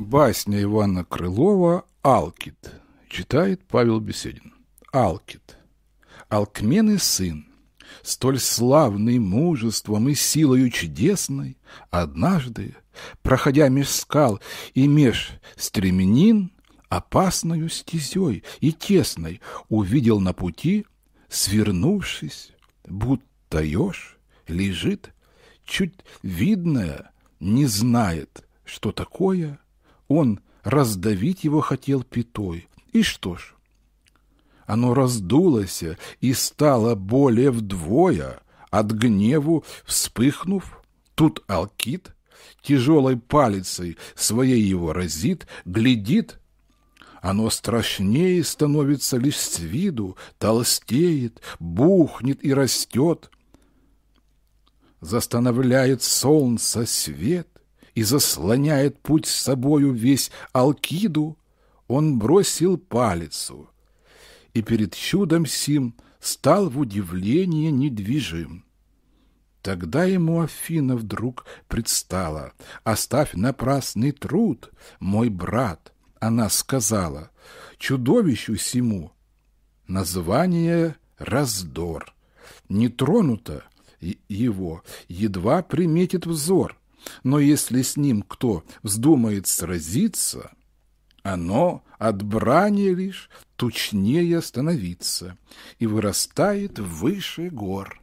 Басня Ивана Крылова «Алкит». Читает Павел Беседин. «Алкит». и сын, столь славный мужеством и силою чудесной, однажды, проходя меж скал и меж стременин, опасною стезей и тесной, увидел на пути, свернувшись, будто еж, лежит, чуть видное, не знает, что такое – он раздавить его хотел пятой. И что ж? Оно раздулось и стало более вдвое, от гневу вспыхнув. Тут Алкит тяжелой палицей своей его разит, глядит. Оно страшнее становится лишь с виду, толстеет, бухнет и растет. Застановляет солнце свет, и заслоняет путь с собою весь Алкиду, он бросил палицу, и перед чудом сим стал в удивление недвижим. Тогда ему Афина вдруг предстала. «Оставь напрасный труд, мой брат», — она сказала, — «чудовищу сему». Название «Раздор». Не тронуто его, едва приметит взор но если с ним кто вздумает сразиться, оно от брани лишь тучнее становится и вырастает выше гор.